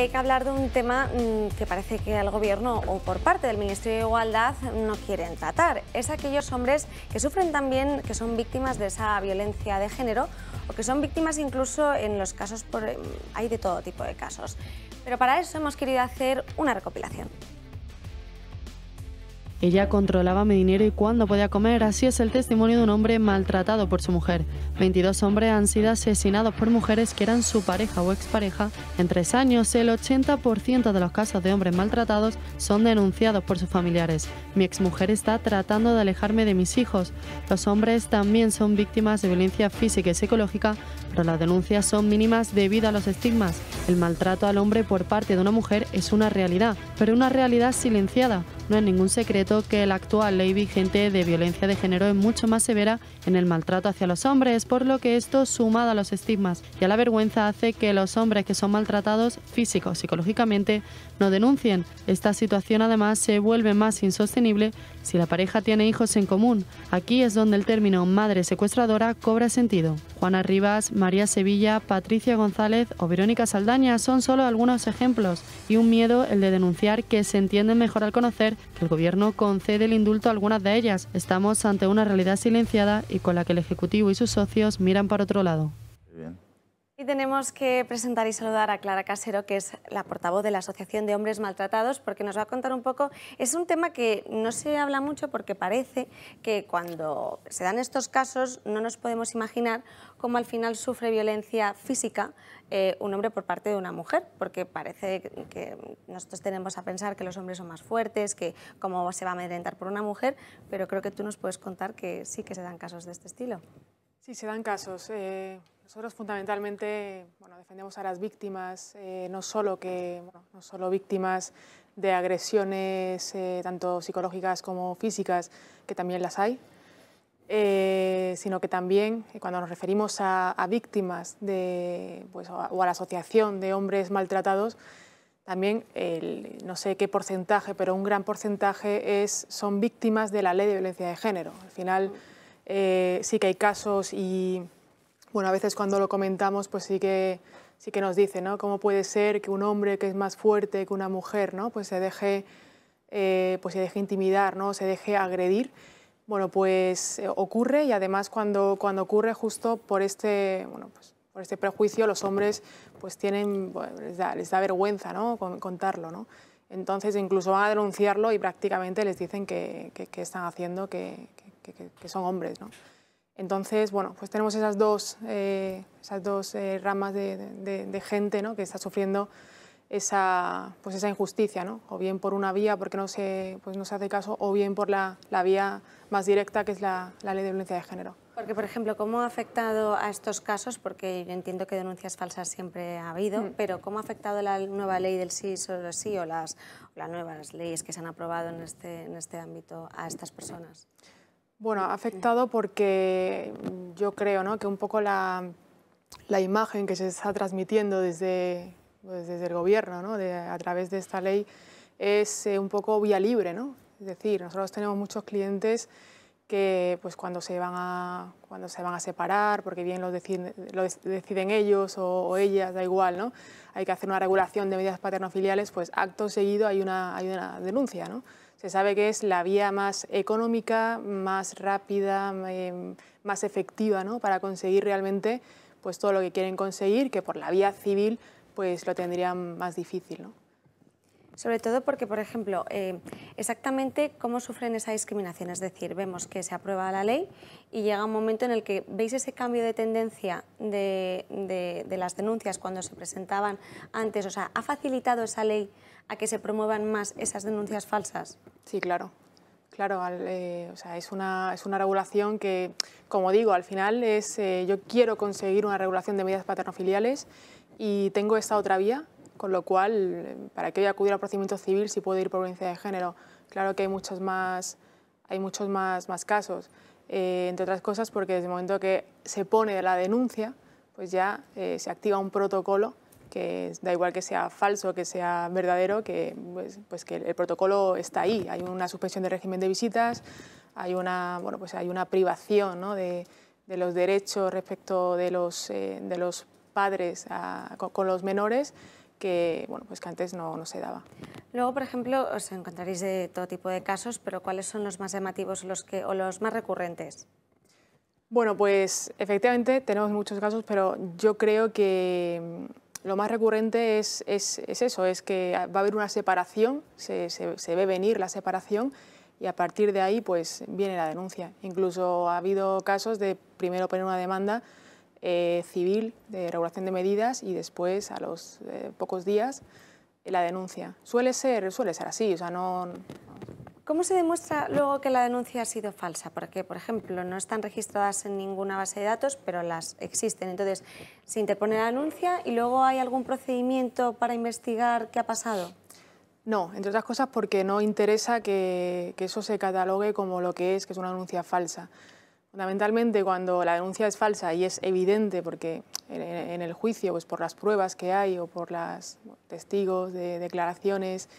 Hay que hablar de un tema mm, que parece que el Gobierno o por parte del Ministerio de Igualdad no quieren tratar. Es aquellos hombres que sufren también, que son víctimas de esa violencia de género o que son víctimas incluso en los casos, em, hay de todo tipo de casos. Pero para eso hemos querido hacer una recopilación. Ella controlaba mi dinero y cuándo podía comer, así es el testimonio de un hombre maltratado por su mujer. 22 hombres han sido asesinados por mujeres que eran su pareja o expareja. En tres años, el 80% de los casos de hombres maltratados son denunciados por sus familiares. Mi exmujer está tratando de alejarme de mis hijos. Los hombres también son víctimas de violencia física y psicológica, pero las denuncias son mínimas debido a los estigmas. El maltrato al hombre por parte de una mujer es una realidad, pero una realidad silenciada no es ningún secreto que la actual ley vigente de violencia de género es mucho más severa en el maltrato hacia los hombres, por lo que esto, sumado a los estigmas y a la vergüenza, hace que los hombres que son maltratados físico psicológicamente no denuncien. Esta situación además se vuelve más insostenible si la pareja tiene hijos en común. Aquí es donde el término madre secuestradora cobra sentido. Juana Rivas, María Sevilla, Patricia González o Verónica Saldaña son solo algunos ejemplos y un miedo el de denunciar que se entienden mejor al conocer que el gobierno concede el indulto a algunas de ellas. Estamos ante una realidad silenciada y con la que el Ejecutivo y sus socios miran para otro lado. Y tenemos que presentar y saludar a Clara Casero, que es la portavoz de la Asociación de Hombres Maltratados, porque nos va a contar un poco. Es un tema que no se habla mucho porque parece que cuando se dan estos casos no nos podemos imaginar cómo al final sufre violencia física eh, un hombre por parte de una mujer, porque parece que nosotros tenemos a pensar que los hombres son más fuertes, que cómo se va a amedrentar por una mujer, pero creo que tú nos puedes contar que sí que se dan casos de este estilo. Sí, se dan casos. Eh, nosotros fundamentalmente defendemos a las víctimas, eh, no, solo que, no solo víctimas de agresiones tanto psicológicas como físicas, que también las hay, eh, sino que también eh, cuando nos referimos a, víctimas pues, o a la Asociación de Hombres Maltratados, también, no sé qué porcentaje, pero un gran porcentaje es, son víctimas de la ley de violencia de género. Al final eh, sí que hay casos y, bueno, a veces cuando lo comentamos, pues sí que, sí que nos dice, ¿no? ¿Cómo puede ser que un hombre que es más fuerte que una mujer, ¿no? Pues se deje, pues se deje intimidar, ¿no? Se deje agredir. Bueno, pues eh, ocurre y además cuando, cuando ocurre justo por este, bueno, pues, por este prejuicio los hombres pues tienen, les, da, da, vergüenza ¿no? contarlo. ¿no? Entonces incluso van a denunciarlo y prácticamente les dicen que, que, están haciendo, que, que son hombres. ¿no? Entonces, bueno, pues tenemos esas dos, eh, esas dos eh, ramas de, de gente ¿no? que está sufriendo esa, pues esa injusticia, ¿no? o bien por una vía porque no se, pues no se hace caso, o bien por la, vía más directa que es la, ley de violencia de género. Porque, por ejemplo, ¿cómo ha afectado a estos casos? Porque yo entiendo que denuncias falsas siempre ha habido, mm. pero ¿cómo ha afectado la nueva ley del sí solo sí o las, las nuevas leyes que se han aprobado en este, en este ámbito a estas personas? Bueno, ha afectado porque yo creo ¿no? que un poco la, la imagen que se está transmitiendo desde pues, desde el gobierno, a través de esta ley, es eh, un poco vía libre. ¿no? Es decir, nosotros tenemos muchos clientes que pues, cuando, se van a, cuando se van a separar, porque bien lo deciden, ellos o, ellas, da igual, ¿no? hay que hacer una regulación de medidas paterno-filiales, pues acto seguido hay una, hay una denuncia. se sabe que es la vía más económica, más rápida, eh, más efectiva para conseguir realmente pues, todo lo que quieren conseguir, que por la vía civil pues lo tendrían más difícil. Sobre todo porque, por ejemplo, eh, exactamente cómo sufren esa discriminación. Es decir, vemos que se aprueba la ley y llega un momento en el que veis ese cambio de tendencia de, las denuncias cuando se presentaban antes. O sea, ¿ha facilitado esa ley a que se promuevan más esas denuncias falsas? Sí, claro. Claro, eh, o sea, es, una, es una regulación que, como digo, al final es eh, yo quiero conseguir una regulación de medidas paternofiliales y tengo esta otra vía, con lo cual, ¿para qué voy a acudir al procedimiento civil si puedo ir por violencia de género? Claro que hay muchos más, hay muchos más, más casos, eh, entre otras cosas porque desde el momento que se pone la denuncia, pues ya eh, se activa un protocolo que da igual que sea falso, que sea verdadero, que, pues, pues que el protocolo está ahí. Hay una suspensión del régimen de visitas, hay una, bueno, pues hay una privación ¿no? de, de, los derechos respecto de los, eh, de los padres con, los menores que, bueno, pues que antes no, no se daba. Luego, por ejemplo, os encontraréis de todo tipo de casos, pero ¿cuáles son los más llamativos los que, o los más recurrentes? Bueno, pues efectivamente tenemos muchos casos, pero yo creo que mm, lo más recurrente es, es, es eso, es que va a haber una separación, se, se, se, ve venir la separación y a partir de ahí pues viene la denuncia. Incluso ha habido casos de primero poner una demanda eh, civil de regulación de medidas y después, a los eh, pocos días, la denuncia. Suele ser, suele ser así, o sea, no... ¿Cómo se demuestra luego que la denuncia ha sido falsa? Porque, por ejemplo, no están registradas en ninguna base de datos, pero las existen. Entonces, se interpone la denuncia y luego hay algún procedimiento para investigar qué ha pasado. No, entre otras cosas porque no interesa que, que eso se catalogue como lo que es, que es una denuncia falsa. Fundamentalmente cuando la denuncia es falsa y es evidente porque en, el juicio, pues por las pruebas que hay o por los testigos de declaraciones,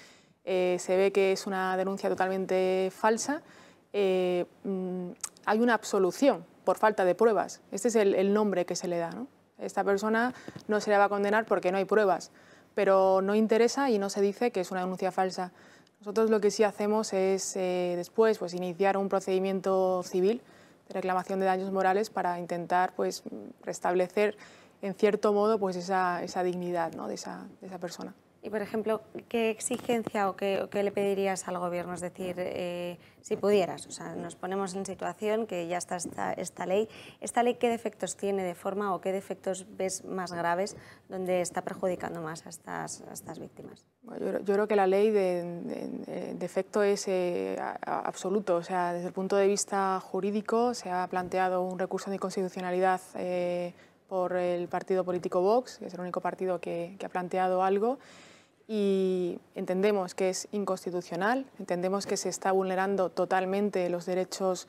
eh, se ve que es una denuncia totalmente falsa, eh, mm, hay una absolución por falta de pruebas. Este es el, nombre que se le da. Esta persona no se le va a condenar porque no hay pruebas, pero no interesa y no se dice que es una denuncia falsa. Nosotros lo que sí hacemos es eh, después pues, iniciar un procedimiento civil reclamación de daños morales para intentar pues, restablecer en cierto modo pues, esa, esa dignidad ¿no? de, esa, de esa persona. Y, por ejemplo, ¿qué exigencia o qué, le pedirías al gobierno? Es decir, eh, si pudieras, o sea, nos ponemos en situación que ya está esta, ley. ¿Esta ley qué defectos tiene de forma o qué defectos ves más graves donde está perjudicando más a estas, víctimas? yo, creo que la ley de, de, defecto es eh, absoluto. O sea, desde el punto de vista jurídico se ha planteado un recurso de inconstitucionalidad eh, por el partido político Vox, que es el único partido que ha planteado algo y entendemos que es inconstitucional, entendemos que se está vulnerando totalmente los derechos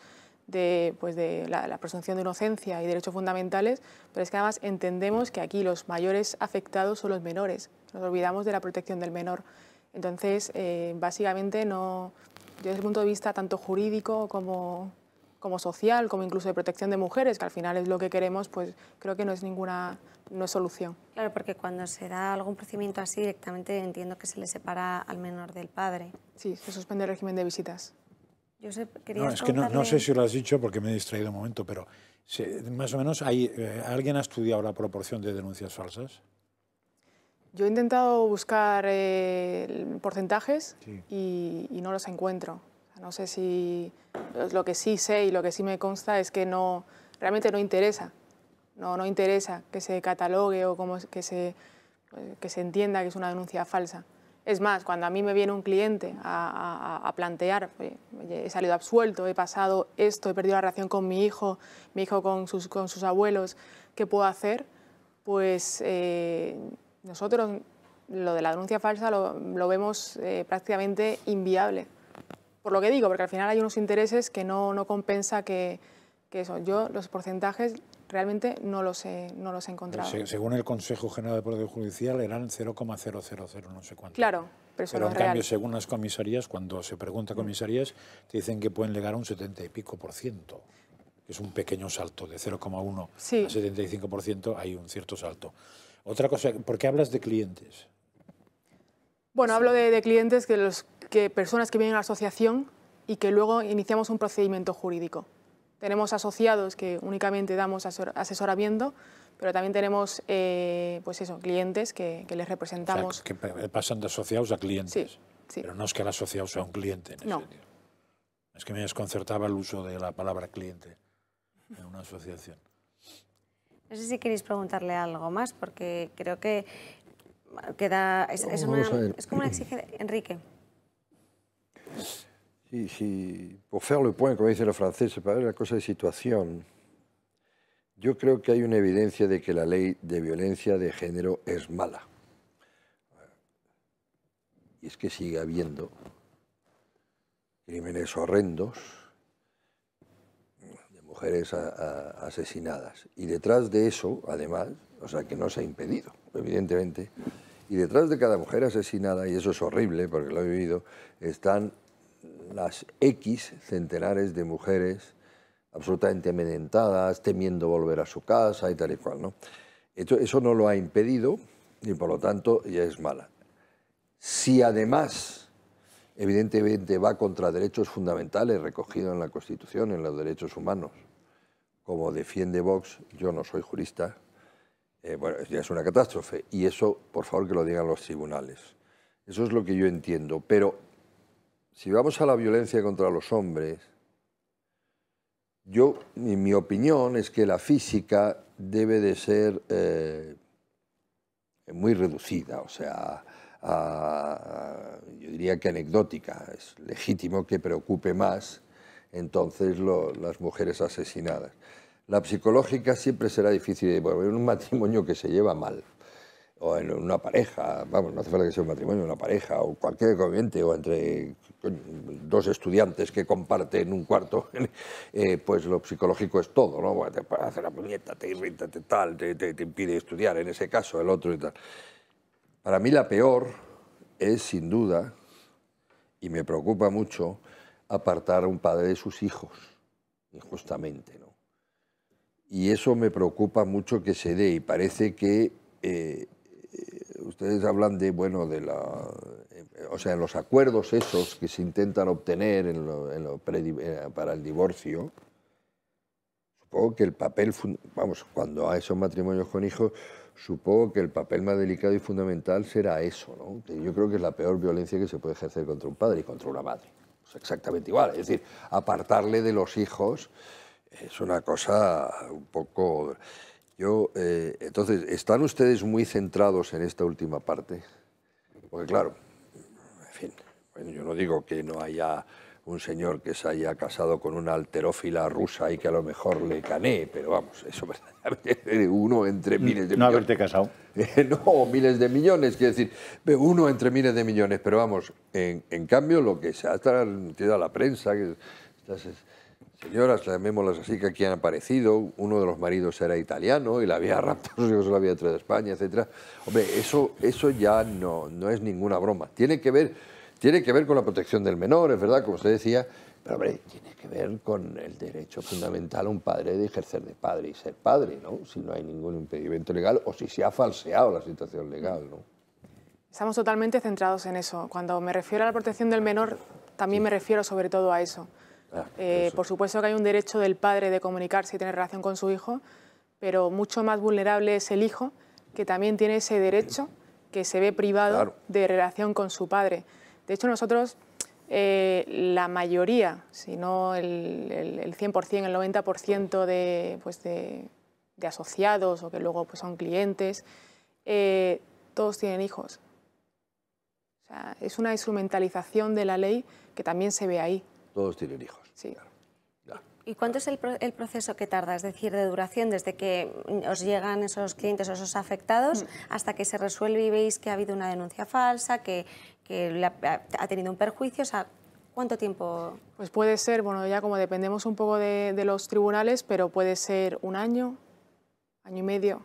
de, pues de la, presunción de inocencia y derechos fundamentales, pero es que además entendemos que aquí los mayores afectados son los menores, nos olvidamos de la protección del menor. Entonces, eh, básicamente, no, desde el punto de vista tanto jurídico como como social, como incluso de protección de mujeres, que al final es lo que queremos, pues creo que no es ninguna no es solución. Claro, porque cuando se da algún procedimiento así, directamente entiendo que se le separa al menor del padre. Sí, se suspende el régimen de visitas. Yo sé, no, es que no, sé si lo has dicho porque me he distraído un momento, pero más o menos, hay, eh, ¿alguien ha estudiado la proporción de denuncias falsas? Yo he intentado buscar eh, porcentajes y no los encuentro. No sé si pues, lo que sí sé y lo que sí me consta es que no realmente no interesa. No, no interesa que se catalogue o como que se, pues, que se entienda que es una denuncia falsa. Es más, cuando a mí me viene un cliente a, plantear, he salido absuelto, he pasado esto, he perdido la relación con mi hijo, mi hijo con sus, con sus abuelos, ¿qué puedo hacer? Pues eh, nosotros lo de la denuncia falsa lo, vemos eh, prácticamente inviable por lo que digo, porque al final hay unos intereses que no, compensa que, que, eso. Yo los porcentajes realmente no los he, los he encontrado. según el Consejo General de Poder Judicial eran 0,000 no sé cuánto. Claro, pero, eso en cambio según las comisarías, cuando se pregunta a mm. comisarías, te dicen que pueden llegar a un 70 y pico por ciento. Es un pequeño salto, de 0,1 a 75% hay un cierto salto. Otra cosa, ¿por qué hablas de clientes? Bueno, hablo de, de clientes que los que personas que vienen a la asociación y que luego iniciamos un procedimiento jurídico. Tenemos asociados que únicamente damos asesoramiento, pero también tenemos eh, pues eso, clientes que, les representamos. O sea, que pasan de asociados a clientes. Pero no es que el asociado sea un cliente. En no. es que me desconcertaba el uso de la palabra cliente en una asociación. No sé si queréis preguntarle algo más, porque creo que queda. Es, es como una exigencia. Enrique. Y si, por faire le point, como dicen los franceses, para ver la cosa de situación, yo creo que hay una evidencia de que la ley de violencia de género es mala. Y es que sigue habiendo crímenes horrendos de mujeres asesinadas. Y detrás de eso, además, o sea, que no se ha impedido, evidentemente, y detrás de cada mujer asesinada, y eso es horrible porque lo he vivido, están las X centenares de mujeres absolutamente amedrentadas, temiendo volver a su casa y tal y cual. ¿no? eso no lo ha impedido y por lo tanto ya es mala. Si además, evidentemente, va contra derechos fundamentales recogidos en la Constitución, en los derechos humanos, como defiende Vox, yo no soy jurista, eh, bueno, ya es una catástrofe. Y eso, por favor, que lo digan los tribunales. Eso es lo que yo entiendo. Pero si vamos a la violencia contra los hombres, yo, mi, opinión es que la física debe de ser eh, muy reducida, o sea, yo diría que anecdótica. Es legítimo que preocupe más entonces las mujeres asesinadas. La psicológica siempre será difícil de bueno, un matrimonio que se lleva mal o en una pareja, vamos, no hace falta que sea un matrimonio, una pareja, o cualquier conviviente, o entre dos estudiantes que comparten un cuarto, eh, pues lo psicológico es todo, ¿no? hace la puñeta, te irrita, te tal, te, impide estudiar, en ese caso, el otro y tal. Para mí la peor es, sin duda, y me preocupa mucho, apartar a un padre de sus hijos, injustamente, ¿no? Y eso me preocupa mucho que se dé, y parece que eh, ustedes hablan de, bueno, de la, eh, o sea, los acuerdos esos que se intentan obtener eh, para el divorcio, supongo que el papel, vamos, cuando a esos matrimonios con hijos, supongo que el papel más delicado y fundamental será eso, ¿no? yo creo que es la peor violencia que se puede ejercer contra un padre y contra una madre. Es exactamente igual, es decir, apartarle de los hijos es una cosa un poco... Yo, eh, entonces, ¿están ustedes muy centrados en esta última parte? Porque claro, en fin, yo no digo que no haya un señor que se haya casado con una alterófila rusa y que a lo mejor le canee, pero vamos, eso verdaderamente uno entre mm, miles de millones. No haberte casado. no, miles de millones, quiero decir, uno entre miles de millones, pero vamos, en, cambio lo que se ha transmitido a la prensa, que estás señoras, llamémoslas así, que aquí han aparecido, uno de los maridos era italiano y la había raptado, yo se la había traído de España, etc. Hombre, eso, eso ya no, no es ninguna broma. Tiene que, ver, tiene que ver con la protección del menor, es verdad, como usted decía, pero tiene que ver con el derecho fundamental a un padre de ejercer de padre y ser padre, ¿no? Si no hay ningún impedimento legal o si se ha falseado la situación legal, ¿no? Estamos totalmente centrados en eso. Cuando me refiero a la protección del menor, también me refiero sobre todo a eso. Ah, eh, por supuesto que hay un derecho del padre de comunicarse y tener relación con su hijo, pero mucho más vulnerable es el hijo, que también tiene ese derecho que se ve privado de relación con su padre. De hecho, nosotros, eh, la mayoría, si no el, 100%, el 90% pues de, asociados o que luego pues, son clientes, eh, todos tienen hijos. es una instrumentalización de la ley que también se ve ahí. Todos tienen hijos. Sí. ¿Y cuánto es el, proceso que tarda? Es decir, de duración desde que os llegan esos clientes o esos afectados mm. hasta que se resuelve y veis que ha habido una denuncia falsa, que, ha tenido un perjuicio. ¿Cuánto tiempo? Pues puede ser, bueno, ya como dependemos un poco de, los tribunales, pero puede ser un año, año y medio,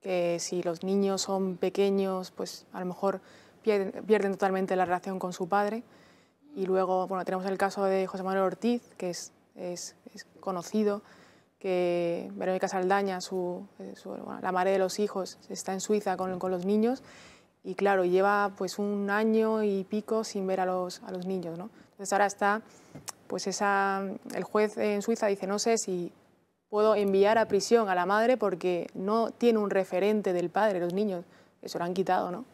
que si los niños son pequeños, pues a lo mejor pierden totalmente la relación con su padre. Y luego, bueno, tenemos el caso de José Manuel Ortiz, que es, conocido, que Verónica Saldaña, su, eh, la madre de los hijos, está en Suiza con, los niños y claro, lleva pues un año y pico sin ver a los, a los niños, ¿no? Entonces ahora está, pues esa, el juez en Suiza dice, no sé si puedo enviar a prisión a la madre porque no tiene un referente del padre, los niños, eso lo han quitado, ¿no?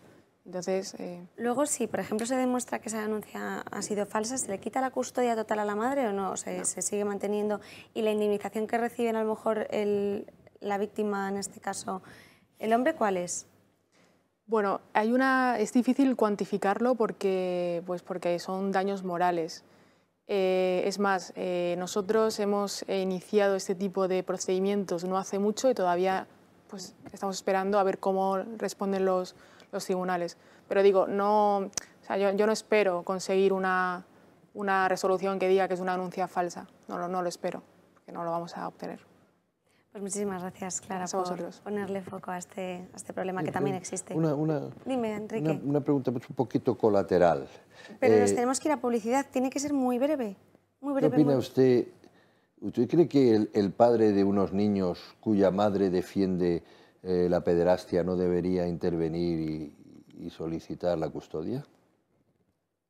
Entonces, eh, Luego, si por ejemplo se demuestra que esa denuncia ha sido falsa, ¿se le quita la custodia total a la madre o no? ¿Se, sigue manteniendo? ¿Y la indemnización que reciben a lo mejor la víctima en este caso, el hombre cuál es? Bueno, hay una, es difícil cuantificarlo porque, pues, porque son daños morales. Eh, es más, eh, nosotros hemos iniciado este tipo de procedimientos no hace mucho y todavía pues, estamos esperando a ver cómo responden los los tribunales. Pero digo, no, yo, no espero conseguir una, resolución que diga que es una anuncia falsa. No, lo espero, que no lo vamos a obtener. Pues muchísimas gracias, Clara, por ponerle foco a este, este problema que también existe. Una, Dime, Enrique. Una, pregunta un poquito colateral. Pero nos eh, tenemos que ir a publicidad. Tiene que ser muy breve. Muy opina usted? ¿Usted cree que el, padre de unos niños cuya madre defiende eh, la pederastia no debería intervenir y, solicitar la custodia?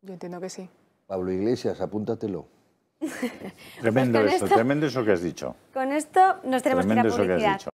Yo entiendo que sí. Pablo Iglesias, apúntatelo. Pues tremendo eso, tremendo eso que has dicho. Con esto nos tenemos que ir publicidad.